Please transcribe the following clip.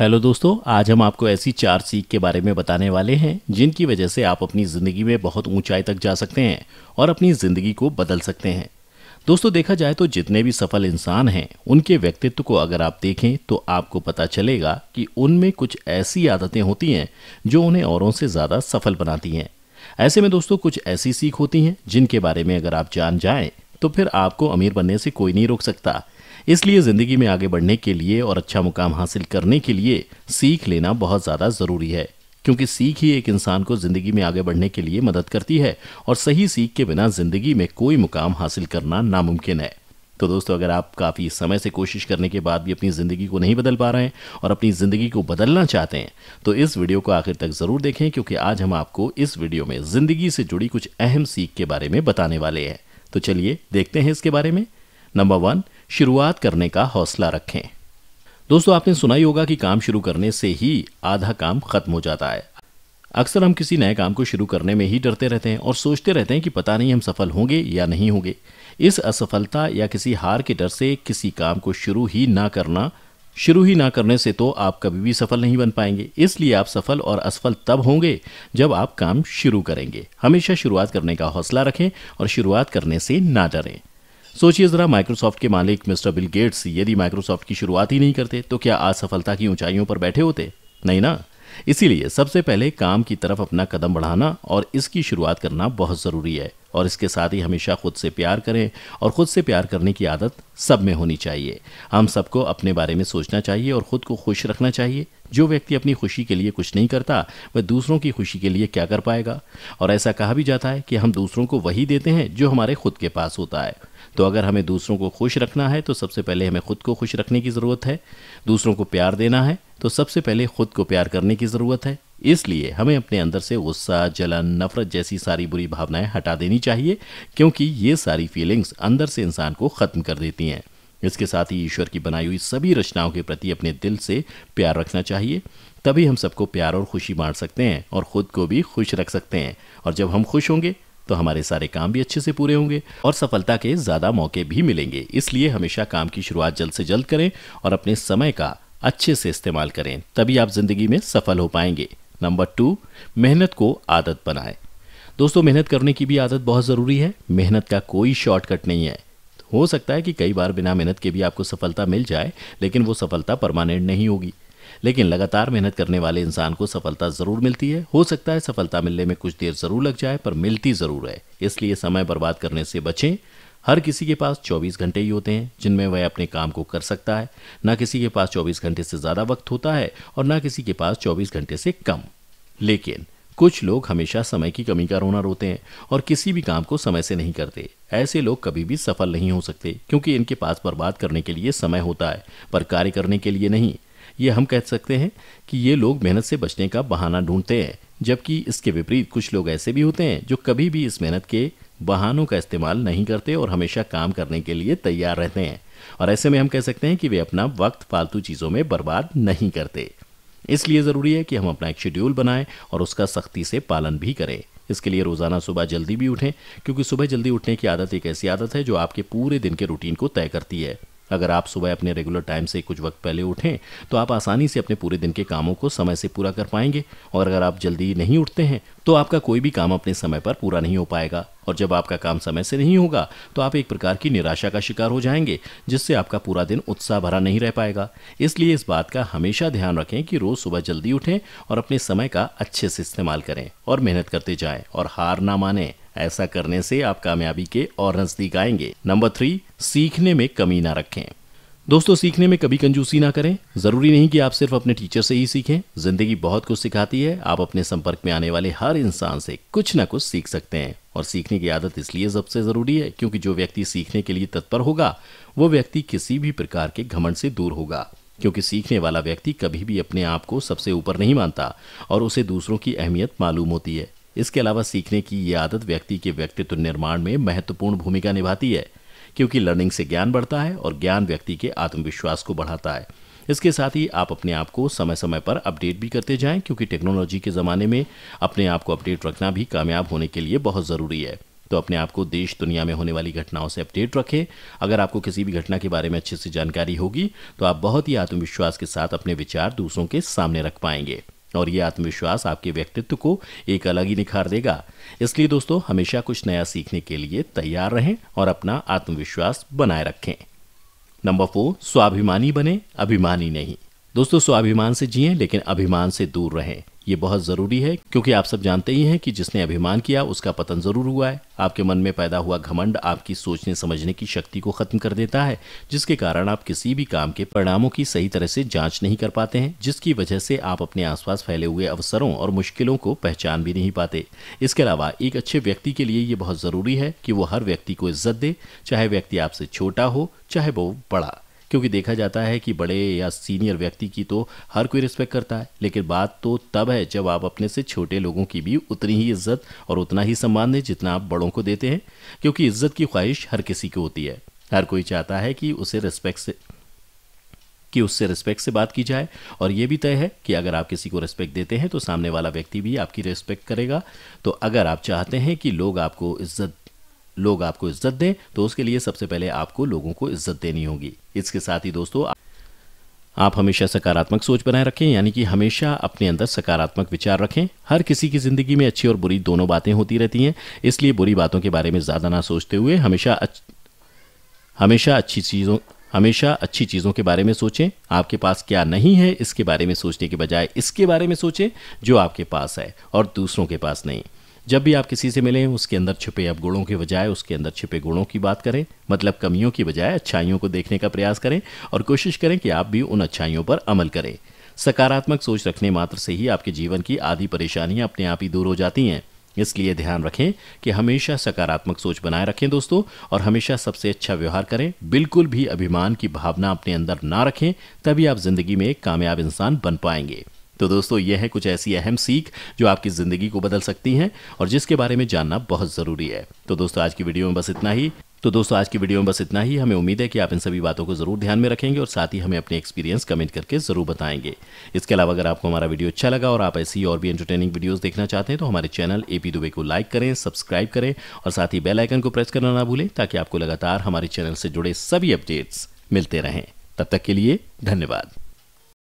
hello दोस्तों आज हम आपको ऐसी चार सीख के बारे में बताने वाले हैं जिनकी वजह से आप अपनी ज़िंदगी में बहुत ऊंचाई तक जा सकते हैं और अपनी ज़िंदगी को बदल सकते हैं दोस्तों देखा जाए तो जितने भी सफल इंसान हैं उनके व्यक्तित्व को अगर आप देखें तो आपको पता चलेगा कि उनमें कुछ ऐसी आदतें होती हैं जो उन्हें औरों से ज़्यादा सफल बनाती हैं ऐसे में दोस्तों कुछ ऐसी सीख होती हैं जिनके बारे में अगर आप जान जाएं तो फिर आपको अमीर बनने से कोई नहीं रोक सकता इसलिए ज़िंदगी में आगे बढ़ने के लिए और अच्छा मुकाम हासिल करने के लिए सीख लेना बहुत ज़्यादा ज़रूरी है क्योंकि सीख ही एक इंसान को ज़िंदगी में आगे बढ़ने के लिए मदद करती है और सही सीख के बिना ज़िंदगी में कोई मुकाम हासिल करना नामुमकिन है तो दोस्तों अगर आप काफ़ी समय से कोशिश करने के बाद भी अपनी ज़िंदगी को नहीं बदल पा रहे हैं और अपनी ज़िंदगी को बदलना चाहते हैं तो इस वीडियो को आखिर तक ज़रूर देखें क्योंकि आज हम आपको इस वीडियो में ज़िंदगी से जुड़ी कुछ अहम सीख के बारे में बताने वाले हैं तो चलिए देखते हैं इसके बारे में नंबर वन शुरुआत करने का हौसला रखें दोस्तों आपने सुना ही होगा कि काम शुरू करने से ही आधा काम खत्म हो जाता है अक्सर हम किसी नए काम को शुरू करने में ही डरते रहते हैं और सोचते रहते हैं कि पता नहीं हम सफल होंगे या नहीं होंगे इस असफलता या किसी हार के डर से किसी काम को शुरू ही ना करना शुरू ही ना करने से तो आप कभी भी सफल नहीं बन पाएंगे इसलिए आप सफल और असफल तब होंगे जब आप काम शुरू करेंगे हमेशा शुरुआत करने का हौसला रखें और शुरुआत करने से ना डरें सोचिए जरा माइक्रोसॉफ्ट के मालिक मिस्टर बिल गेट्स यदि माइक्रोसॉफ्ट की शुरुआत ही नहीं करते तो क्या आज सफलता की ऊंचाइयों पर बैठे होते नहीं ना इसीलिए सबसे पहले काम की तरफ अपना कदम बढ़ाना और इसकी शुरुआत करना बहुत ज़रूरी है और इसके साथ ही हमेशा खुद से प्यार करें और खुद से प्यार करने की आदत सब में होनी चाहिए हम सबको अपने बारे में सोचना चाहिए और खुद को खुश रखना चाहिए जो व्यक्ति अपनी खुशी के लिए कुछ नहीं करता वह दूसरों की खुशी के लिए क्या कर पाएगा और ऐसा कहा भी जाता है कि हम दूसरों को वही देते हैं जो हमारे खुद के पास होता है तो अगर हमें दूसरों को खुश रखना है तो सबसे पहले हमें खुद को खुश रखने की ज़रूरत है दूसरों को प्यार देना है तो सबसे पहले खुद को प्यार करने की ज़रूरत है इसलिए हमें अपने अंदर से गुस्सा जलन नफरत जैसी सारी बुरी भावनाएं हटा देनी चाहिए क्योंकि ये सारी फीलिंग्स अंदर से इंसान को ख़त्म कर देती हैं इसके साथ ही ईश्वर की बनाई हुई सभी रचनाओं के प्रति अपने दिल से प्यार रखना चाहिए तभी हम सबको प्यार और खुशी बांट सकते हैं और ख़ुद को भी खुश रख सकते हैं और जब हम खुश होंगे तो हमारे सारे काम भी अच्छे से पूरे होंगे और सफलता के ज़्यादा मौके भी मिलेंगे इसलिए हमेशा काम की शुरुआत जल्द से जल्द करें और अपने समय का अच्छे से इस्तेमाल करें तभी आप ज़िंदगी में सफल हो पाएंगे नंबर टू मेहनत को आदत बनाए दोस्तों मेहनत करने की भी आदत बहुत ज़रूरी है मेहनत का कोई शॉर्टकट नहीं है हो सकता है कि कई बार बिना मेहनत के भी आपको सफलता मिल जाए लेकिन वो सफलता परमानेंट नहीं होगी लेकिन लगातार मेहनत करने वाले इंसान को सफलता ज़रूर मिलती है हो सकता है सफलता मिलने में कुछ देर ज़रूर लग जाए पर मिलती ज़रूर है इसलिए समय बर्बाद करने से बचें हर किसी के पास 24 घंटे ही होते हैं जिनमें वह अपने काम को कर सकता है ना किसी के पास 24 घंटे से ज़्यादा वक्त होता है और ना किसी के पास 24 घंटे से कम लेकिन कुछ लोग हमेशा समय की कमी का रोना रोते हैं और किसी भी काम को समय से नहीं करते ऐसे लोग कभी भी सफल नहीं हो सकते क्योंकि इनके पास बर्बाद करने के लिए समय होता है पर कार्य करने के लिए नहीं ये हम कह सकते हैं कि ये लोग मेहनत से बचने का बहाना ढूंढते हैं जबकि इसके विपरीत कुछ लोग ऐसे भी होते हैं जो कभी भी इस मेहनत के बहानों का इस्तेमाल नहीं करते और हमेशा काम करने के लिए तैयार रहते हैं और ऐसे में हम कह सकते हैं कि वे अपना वक्त फालतू चीज़ों में बर्बाद नहीं करते इसलिए ज़रूरी है कि हम अपना एक शेड्यूल बनाएं और उसका सख्ती से पालन भी करें इसके लिए रोज़ाना सुबह जल्दी भी उठें क्योंकि सुबह जल्दी उठने की आदत एक ऐसी आदत है जो आपके पूरे दिन के रूटीन को तय करती है अगर आप सुबह अपने रेगुलर टाइम से कुछ वक्त पहले उठें तो आप आसानी से अपने पूरे दिन के कामों को समय से पूरा कर पाएंगे और अगर आप जल्दी नहीं उठते हैं तो आपका कोई भी काम अपने समय पर पूरा नहीं हो पाएगा और जब आपका काम समय से नहीं होगा तो आप एक प्रकार की निराशा का शिकार हो जाएंगे जिससे आपका पूरा दिन उत्साह भरा नहीं रह पाएगा इसलिए इस बात का हमेशा ध्यान रखें कि रोज सुबह जल्दी उठें और अपने समय का अच्छे से इस्तेमाल करें और मेहनत करते जाएं और हार ना मानें ऐसा करने से आप कामयाबी के और नजदीक आएंगे नंबर थ्री सीखने में कमी ना रखें दोस्तों सीखने में कभी कंजूसी ना करें जरूरी नहीं कि आप सिर्फ अपने टीचर से ही सीखें जिंदगी बहुत कुछ सिखाती है आप अपने संपर्क में आने वाले हर इंसान से कुछ ना कुछ सीख सकते हैं और सीखने की आदत इसलिए सबसे जरूरी है क्योंकि जो व्यक्ति सीखने के लिए तत्पर होगा वो व्यक्ति किसी भी प्रकार के घमंड से दूर होगा क्योंकि सीखने वाला व्यक्ति कभी भी अपने आप को सबसे ऊपर नहीं मानता और उसे दूसरों की अहमियत मालूम होती है इसके अलावा सीखने की ये आदत व्यक्ति के व्यक्तित्व निर्माण में महत्वपूर्ण भूमिका निभाती है क्योंकि लर्निंग से ज्ञान बढ़ता है और ज्ञान व्यक्ति के आत्मविश्वास को बढ़ाता है इसके साथ ही आप अपने आप को समय समय पर अपडेट भी करते जाएं क्योंकि टेक्नोलॉजी के ज़माने में अपने आप को अपडेट रखना भी कामयाब होने के लिए बहुत ज़रूरी है तो अपने आप को देश दुनिया में होने वाली घटनाओं से अपडेट रखें अगर आपको किसी भी घटना के बारे में अच्छे से जानकारी होगी तो आप बहुत ही आत्मविश्वास के साथ अपने विचार दूसरों के सामने रख पाएंगे और ये आत्मविश्वास आपके व्यक्तित्व को एक अलग ही निखार देगा इसलिए दोस्तों हमेशा कुछ नया सीखने के लिए तैयार रहें और अपना आत्मविश्वास बनाए रखें नंबर फोर स्वाभिमानी बने अभिमानी नहीं दोस्तों स्वाभिमान से जिए लेकिन अभिमान से दूर रहें ये बहुत ज़रूरी है क्योंकि आप सब जानते ही हैं कि जिसने अभिमान किया उसका पतन ज़रूर हुआ है आपके मन में पैदा हुआ घमंड आपकी सोचने समझने की शक्ति को ख़त्म कर देता है जिसके कारण आप किसी भी काम के परिणामों की सही तरह से जाँच नहीं कर पाते हैं जिसकी वजह से आप अपने आसपास फैले हुए अवसरों और मुश्किलों को पहचान भी नहीं पाते इसके अलावा एक अच्छे व्यक्ति के लिए ये बहुत ज़रूरी है कि वो हर व्यक्ति को इज्जत दे चाहे व्यक्ति आपसे छोटा हो चाहे वो बड़ा क्योंकि देखा जाता है कि बड़े या सीनियर व्यक्ति की तो हर कोई रिस्पेक्ट करता है लेकिन बात तो तब है जब आप अपने से छोटे लोगों की भी उतनी ही इज्जत और उतना ही सम्मान दें जितना आप बड़ों को देते हैं क्योंकि इज्जत की ख्वाहिश हर किसी की होती है हर कोई चाहता है कि उसे रिस्पेक्ट से कि उससे रिस्पेक्ट से बात की जाए और ये भी तय है कि अगर आप किसी को रिस्पेक्ट देते हैं तो सामने वाला व्यक्ति भी आपकी रिस्पेक्ट करेगा तो अगर आप चाहते हैं कि लोग आपको इज्जत लोग आपको इज्जत दें तो उसके लिए सबसे पहले आपको लोगों को इज्जत देनी होगी इसके साथ ही दोस्तों आप हमेशा सकारात्मक सोच बनाए रखें यानी कि हमेशा अपने अंदर सकारात्मक विचार रखें हर किसी की ज़िंदगी में अच्छी और बुरी दोनों बातें होती रहती हैं इसलिए बुरी बातों के बारे में ज़्यादा ना सोचते हुए हमेशा अच्छ... हमेशा अच्छी चीज़ों हमेशा अच्छी चीज़ों के बारे में सोचें आपके पास क्या नहीं है इसके बारे में सोचने के बजाय इसके बारे में सोचें जो आपके पास है और दूसरों के पास नहीं जब भी आप किसी से मिलें उसके अंदर छिपे अवगुणों के बजाय उसके अंदर छिपे गुणों की बात करें मतलब कमियों की बजाय अच्छाइयों को देखने का प्रयास करें और कोशिश करें कि आप भी उन अच्छाइयों पर अमल करें सकारात्मक सोच रखने मात्र से ही आपके जीवन की आधी परेशानियां अपने आप ही दूर हो जाती हैं इसलिए ध्यान रखें कि हमेशा सकारात्मक सोच बनाए रखें दोस्तों और हमेशा सबसे अच्छा व्यवहार करें बिल्कुल भी अभिमान की भावना अपने अंदर ना रखें तभी आप जिंदगी में एक कामयाब इंसान बन पाएंगे तो दोस्तों ये है कुछ ऐसी अहम सीख जो आपकी ज़िंदगी को बदल सकती हैं और जिसके बारे में जानना बहुत ज़रूरी है तो दोस्तों आज की वीडियो में बस इतना ही तो दोस्तों आज की वीडियो में बस इतना ही हमें उम्मीद है कि आप इन सभी बातों को जरूर ध्यान में रखेंगे और साथ ही हमें अपने एक्सपीरियंस कमेंट करके जरूर बताएंगे इसके अलावा अगर आपको हमारा वीडियो अच्छा लगा और आप ऐसी और भी एंटरटेनिंग वीडियोस देखना चाहते हैं तो हमारे चैनल एपी दुबे को लाइक करें सब्सक्राइब करें और साथ ही बेलाइकन को प्रेस करना ना भूलें ताकि आपको लगातार हमारे चैनल से जुड़े सभी अपडेट्स मिलते रहें तब तक के लिए धन्यवाद